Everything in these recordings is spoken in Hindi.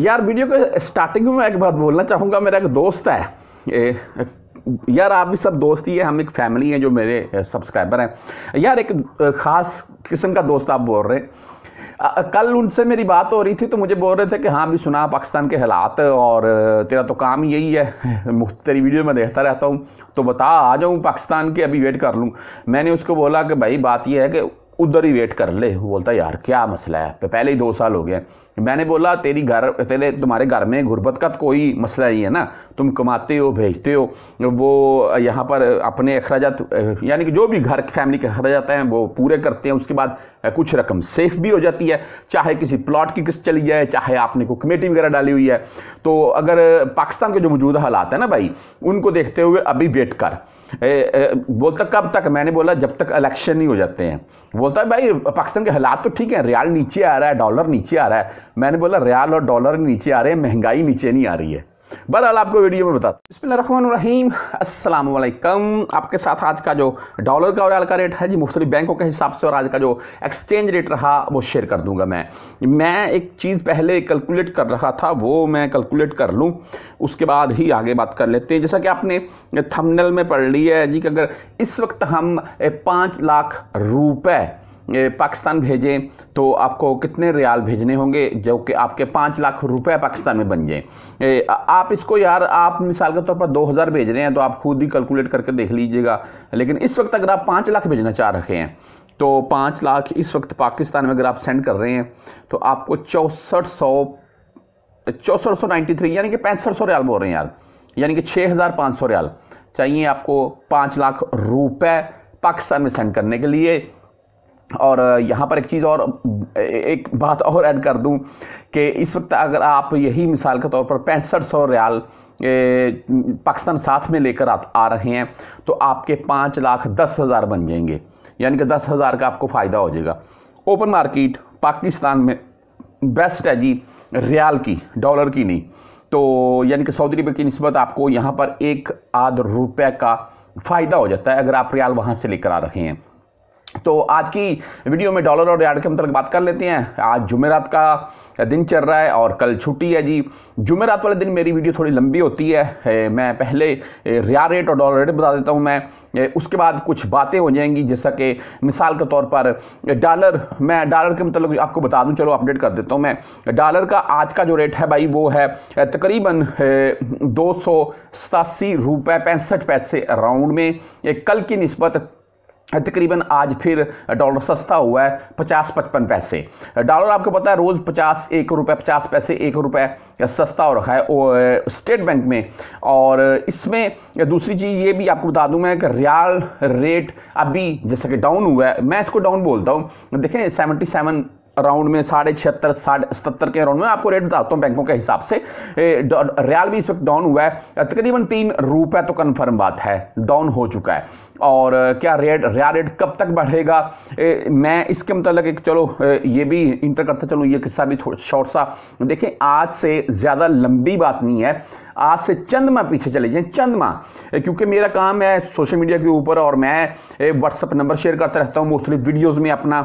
यार वीडियो के स्टार्टिंग में मैं एक बात बोलना चाहूँगा मेरा एक दोस्त है ए, यार आप भी सब दोस्त ही है हम एक फैमिली हैं जो मेरे सब्सक्राइबर हैं यार एक ख़ास किस्म का दोस्त आप बोल रहे हैं कल उनसे मेरी बात हो रही थी तो मुझे बोल रहे थे कि हाँ भी सुना पाकिस्तान के हालात और तेरा तो काम यही है तेरी वीडियो में देखता रहता हूँ तो बता आ जाऊँ पाकिस्तान के अभी वेट कर लूँ मैंने उसको बोला कि भाई बात यह है कि उधर ही वेट कर ले वो बोलता यार क्या मसला है पहले ही दो साल हो गए मैंने बोला तेरी घर तेरे तुम्हारे घर में गुर्बत का कोई मसला नहीं है ना तुम कमाते हो भेजते हो वो यहाँ पर अपने अखराज यानी कि जो भी घर फैमिली के अखराज हैं वो पूरे करते हैं उसके बाद कुछ रकम सेफ भी हो जाती है चाहे किसी प्लॉट की किस्त चली जाए चाहे आपने को कमेटी वगैरह डाली हुई है तो अगर पाकिस्तान के जो मौजूदा हालात है ना भाई उनको देखते हुए अभी वेट कर ए, ए, बोलता कब तक मैंने बोला जब तक इलेक्शन नहीं हो जाते हैं बोलता है भाई पाकिस्तान के हालात तो ठीक है रियाल नीचे आ रहा है डॉलर नीचे आ रहा है मैंने बोला रियाल और डॉलर नीचे आ रहे हैं महंगाई नीचे नहीं आ रही है बहरहाल आपको वीडियो में बता अस्सलाम वालेकुम आपके साथ आज का जो डॉलर का और रियाल का रेट है जी मुख्तलिफ बैंकों के हिसाब से और आज का जो एक्सचेंज रेट रहा वो शेयर कर दूंगा मैं मैं एक चीज़ पहले कैलकुलेट कर रहा था वो मैं कैलकुलेट कर लूँ उसके बाद ही आगे बात कर लेते हैं जैसा कि आपने थमनल में पढ़ ली है जी कि अगर इस वक्त हम पाँच लाख रुपये पाकिस्तान भेजें तो आपको कितने रियाल भेजने होंगे जो कि आपके पाँच लाख रुपए पाकिस्तान में बन जाएँ आप इसको यार आप मिसाल के तौर पर दो हज़ार भेज रहे हैं तो आप खुद ही कैलकुलेट करके देख लीजिएगा लेकिन इस वक्त अगर आप पाँच लाख भेजना चाह रहे हैं तो पाँच लाख इस वक्त पाकिस्तान में अगर आप सेंड कर रहे हैं तो आपको चौंसठ सौ चौंसठ सौ नाइन्टी थ्री यानी कि पैंसठ सौ रियाल बोल रहे हैं यार यानी कि छः हज़ार पाँच सौ रियाल चाहिए आपको पाँच लाख रुपए पाकिस्तान में सेंड करने के लिए और यहाँ पर एक चीज़ और एक बात और ऐड कर दूँ कि इस वक्त अगर आप यही मिसाल के तौर पर पैंसठ सौ रियाल पाकिस्तान साथ में लेकर आ, आ रहे हैं तो आपके पाँच लाख दस हज़ार बन जाएंगे यानी कि दस हज़ार का आपको फ़ायदा हो जाएगा ओपन मार्केट पाकिस्तान में बेस्ट है जी रियाल की डॉलर की नहीं तो यानी कि सऊदी अरब की नस्बत आपको यहाँ पर एक आध रुपये का फ़ायदा हो जाता है अगर आप रियाल वहाँ से लेकर आ रहे हैं तो आज की वीडियो में डॉलर और यार्ड के मतलब बात कर लेते हैं आज जुमेरात का दिन चल रहा है और कल छुट्टी है जी जुमेरात वाले दिन मेरी वीडियो थोड़ी लंबी होती है मैं पहले रिया रेट और डॉलर रेट बता देता हूँ मैं उसके बाद कुछ बातें हो जाएंगी जैसा कि मिसाल के तौर पर डॉलर मैं डॉलर के मतलब आपको बता दूँ चलो अपडेट कर देता हूँ मैं डॉलर का आज का जो रेट है भाई वो है तकरीबन दो सौ सतासी रुपये पैंसठ पैसे अराउंड में कल की नस्बत तकरीबन आज फिर डॉलर सस्ता हुआ है पचास पचपन पैसे डॉलर आपको पता है रोज़ पचास एक रुपये पचास पैसे एक रुपये सस्ता हो रखा है स्टेट बैंक में और इसमें दूसरी चीज़ ये भी आपको बता दूं मैं कि रियाल रेट अभी जैसे कि डाउन हुआ है मैं इसको डाउन बोलता हूँ देखें सेवेंटी सेवन राउंड में साढ़े छिहत्तर साढ़े सतर के राउंड में आपको रेट बताता हूँ बैंकों के हिसाब से रियाल भी इस वक्त डाउन हुआ है तकरीबन तीन रुपए तो कन्फर्म बात है डाउन हो चुका है और क्या रेट रियाल रेट कब तक बढ़ेगा ए, मैं इसके मतलब एक चलो ये भी इंटर करता चलो ये किस्सा भी थोड़ा शॉर्ट सा देखें आज से ज़्यादा लंबी बात नहीं है आज से चंद माह पीछे चले जाए चंद माह क्योंकि मेरा काम है सोशल मीडिया के ऊपर और मैं व्हाट्सअप नंबर शेयर करता रहता हूँ मुख्तलिफ वीडियोज़ में अपना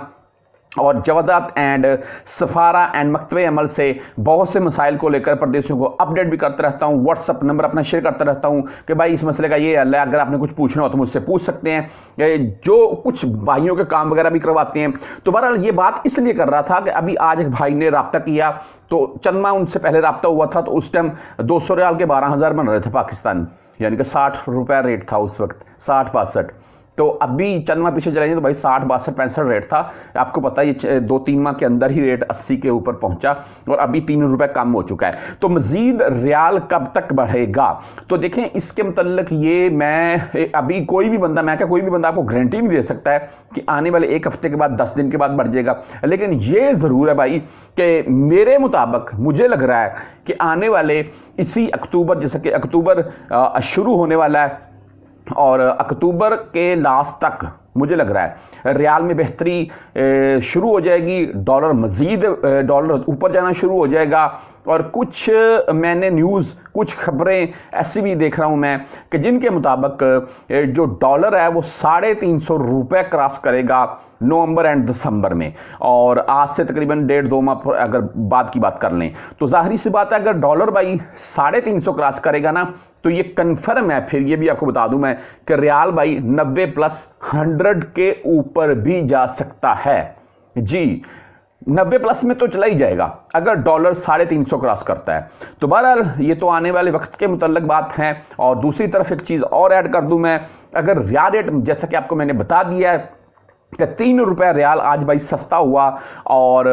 और जवाजात एंड सफारा एंड मकतब अमल से बहुत से मसाइल को लेकर प्रदेशों को अपडेट भी करता रहता हूँ व्हाट्सअप नंबर अपना शेयर करता रहता हूँ कि भाई इस मसले का ये हल है अगर आपने कुछ पूछना हो तो मुझसे पूछ सकते हैं जो कुछ भाइयों के काम वगैरह भी करवाते हैं तो बहरहाल ये बात इसलिए कर रहा था कि अभी आज एक भाई ने रबता किया तो चंदमा उनसे पहले रबता हुआ था तो उस टाइम दो सौ रियाल के बारह हज़ार बन रहे थे पाकिस्तान यानी कि साठ रुपया रेट था उस वक्त साठ बासठ तो अभी चंद माह पीछे चलेंगे तो भाई साठ बासठ पैंसठ रेट था आपको पता है ये दो तीन माह के अंदर ही रेट अस्सी के ऊपर पहुंचा और अभी तीन रुपए कम हो चुका है तो मजीद रियाल कब तक बढ़ेगा तो देखें इसके मतलब ये मैं अभी कोई भी बंदा मैं क्या कोई भी बंदा आपको गारंटी नहीं दे सकता है कि आने वाले एक हफ्ते के बाद दस दिन के बाद बढ़ जाएगा लेकिन ये ज़रूर है भाई कि मेरे मुताबिक मुझे लग रहा है कि आने वाले इसी अक्टूबर जैसे कि अक्टूबर शुरू होने वाला है और अक्टूबर के लास्ट तक मुझे लग रहा है रियाल में बेहतरी शुरू हो जाएगी डॉलर मज़ीद डॉलर ऊपर जाना शुरू हो जाएगा और कुछ मैंने न्यूज़ कुछ खबरें ऐसी भी देख रहा हूं मैं कि जिनके मुताबिक जो डॉलर है वो साढ़े तीन सौ रुपये क्रॉस करेगा नवंबर एंड दिसंबर में और आज से तकरीबन डेढ़ दो माह अगर बाद की बात कर लें तो ज़ाहरी सी बात है अगर डॉलर भाई साढ़े तीन सौ क्रॉस करेगा ना तो ये कंफर्म है फिर ये भी आपको बता दूं मैं कि रियाल भाई 90 प्लस 100 के ऊपर भी जा सकता है जी 90 प्लस में तो चला ही जाएगा अगर डॉलर साढ़े तीन सौ क्रॉस करता है तो बहरहाल ये तो आने वाले वक्त के मुतलक बात है और दूसरी तरफ एक चीज़ और ऐड कर दूं मैं अगर रिया रेट जैसा कि आपको मैंने बता दिया है तीन रुपया रियाल आज भाई सस्ता हुआ और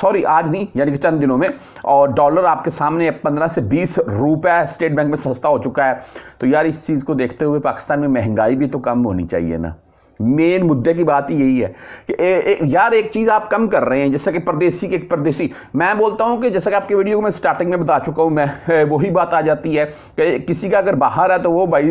सॉरी आज नहीं यानी कि चंद दिनों में और डॉलर आपके सामने पंद्रह से बीस रुपया स्टेट बैंक में सस्ता हो चुका है तो यार इस चीज़ को देखते हुए पाकिस्तान में महंगाई भी तो कम होनी चाहिए ना मेन मुद्दे की बात ही यही है कि ए, ए, यार एक चीज़ आप कम कर रहे हैं जैसे कि परदेसी के परदेसी मैं बोलता हूं कि जैसे कि आपके वीडियो को मैं स्टार्टिंग में बता चुका हूं मैं वही बात आ जाती है कि किसी का अगर बाहर है तो वो भाई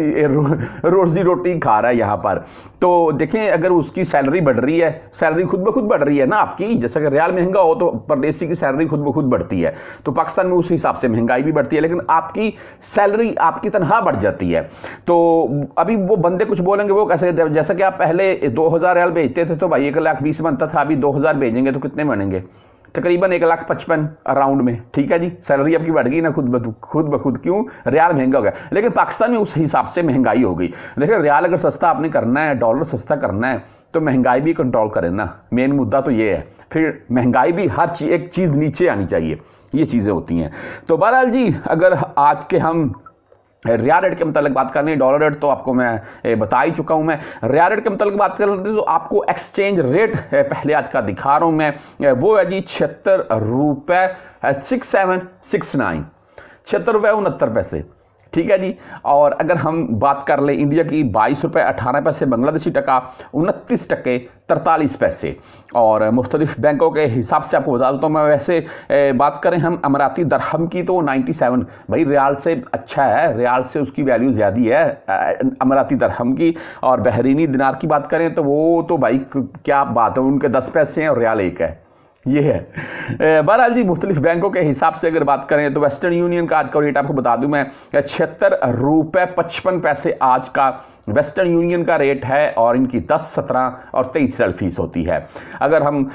रोजी रोटी खा रहा है यहाँ पर तो देखें अगर उसकी सैलरी बढ़ रही है सैलरी खुद ब खुद बढ़ रही है ना आपकी जैसे अगर रियाल महंगा हो तो परदेसी की सैलरी खुद ब खुद बढ़ती है तो पाकिस्तान में उस हिसाब से महंगाई भी बढ़ती है लेकिन आपकी सैलरी आपकी तनख्वाह बढ़ जाती है तो अभी वो बंदे कुछ बोलेंगे वो कैसे जैसा कि आप पहले पहले दो हज़ार रियाल भेजते थे तो भाई एक लाख बीस बनता था अभी दो हज़ार भेजेंगे तो कितने बनेंगे तकरीबन एक लाख पचपन अराउंड में ठीक है जी सैलरी आपकी बढ़ गई ना खुद ब खुद ब खुद क्यों रियाल महंगा हो गया लेकिन पाकिस्तान में उस हिसाब से महंगाई हो गई देखिए रियाल अगर सस्ता आपने करना है डॉलर सस्ता करना है तो महंगाई भी कंट्रोल करें ना मेन मुद्दा तो ये है फिर महंगाई भी हर चीज़ एक चीज़ नीचे आनी चाहिए ये चीज़ें होती हैं तो बहरहाल जी अगर आज के हम रिया रेट के मतलब बात करनी है डॉलर रेट तो आपको मैं बता ही चुका हूं मैं रिया रेट के मतलब बात कर लेते हैं तो आपको एक्सचेंज रेट पहले आज का दिखा रहा हूं मैं वो है जी छिहत्तर रुपये सिक्स सेवन सिक्स नाइन छिहत्तर रुपये उनहत्तर पैसे ठीक है जी और अगर हम बात कर लें इंडिया की बाईस रुपये अठारह पैसे बांग्लादेशी टका उनतीस टके तरतालीस पैसे और मुख्तलिफ बैंकों के हिसाब से आपको बता देता हूँ मैं वैसे बात करें हम अमराती दरहम की तो 97 भाई रियाल से अच्छा है रियाल से उसकी वैल्यू ज़्यादा है अमराती दरहम की और बहरीनी दिनार की बात करें तो वो तो भाई क्या बात है उनके दस पैसे हैं और रियाल एक है ये है बहरहाल जी मुख्तलिफ बैंकों के हिसाब से अगर बात करें तो वेस्टर्न यूनियन का आज का रेट आपको बता दूं मैं छिहत्तर रुपये पचपन पैसे आज का वेस्टर्न यूनियन का रेट है और इनकी 10, 17 और 23 सेल फीस होती है अगर हम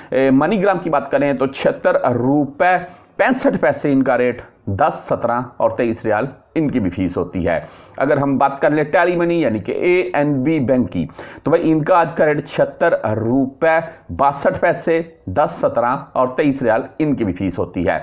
मनीग्राम की बात करें तो छिहत्तर रुपये पैंसठ पैसे इनका रेट 10, 17 और 23 रियाल इनकी भी फीस होती है अगर हम बात कर लें टैली मनी यानी कि ए एन बी बैंक की तो भाई इनका आज का रेट छिहत्तर रुपये बासठ पैसे दस सत्रह और तेईस रियाल इनकी भी फीस होती है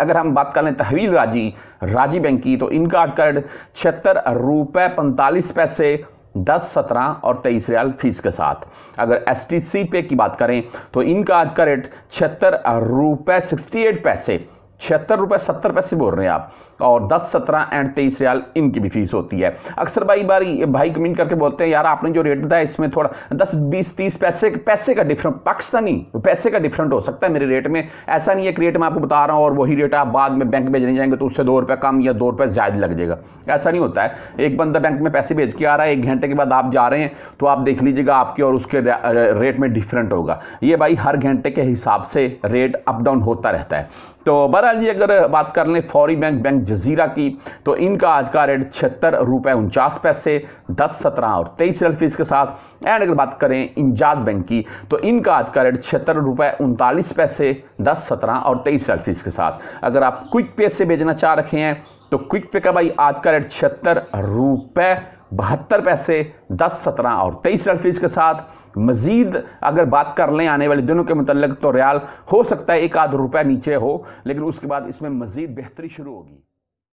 अगर हम बात कर लें तहवील राजी राजी बैंक की तो इनका आज का रेट छिहत्तर रुपये पैंतालीस पैसे दस सत्रह और तेईस रियाल फीस के साथ अगर एस टी सी पे की बात करें तो इनका आज का रेट छिहत्तर रुपये सिक्सटी एट पैसे छिहत्तर रुपये सत्तर पैसे बोल रहे हैं आप और दस सत्रह एंड तेईस रियाल इनकी भी फीस होती है अक्सर भाई बार भाई कमेंट करके बोलते हैं यार आपने जो रेट बताया इसमें थोड़ा दस बीस तीस पैसे पैसे का डिफरेंट पाकिस्तानी पैसे का डिफरेंट हो सकता है मेरे रेट में ऐसा नहीं है कि रेट मैं आपको बता रहा हूँ और वही रेट आप बाद में बैंक भेजने जाएंगे तो उससे दो रुपये कम या दो रुपये ज़्यादा लग जाएगा ऐसा नहीं होता है एक बंदा बैंक में पैसे भेज के आ रहा है एक घंटे के बाद आप जा रहे हैं तो आप देख लीजिएगा आपके और उसके रेट में डिफरेंट होगा ये भाई हर घंटे के हिसाब से रेट अप डाउन होता रहता है तो बरा बहरहाल जी अगर बात कर लें फौरी बैंक बैंक जजीरा की तो इनका आज का रेट छिहत्तर रुपये उनचास पैसे दस सत्रह और तेईस रेल फीस के साथ एंड अगर बात करें इंजाज बैंक की तो इनका आज का रेट छिहत्तर रुपये उनतालीस पैसे दस सत्रह और तेईस रेल फीस के साथ अगर आप क्विक पे से भेजना चाह रखे हैं तो क्विक पे का भाई आज का रेट छिहत्तर रुपये बहत्तर पैसे दस सत्रह और तेईस रन फीस के साथ मजीद अगर बात कर लें आने वाले दिनों के मतलब तो रियाल हो सकता है एक आध रुपया नीचे हो लेकिन उसके बाद इसमें मजीद बेहतरी शुरू होगी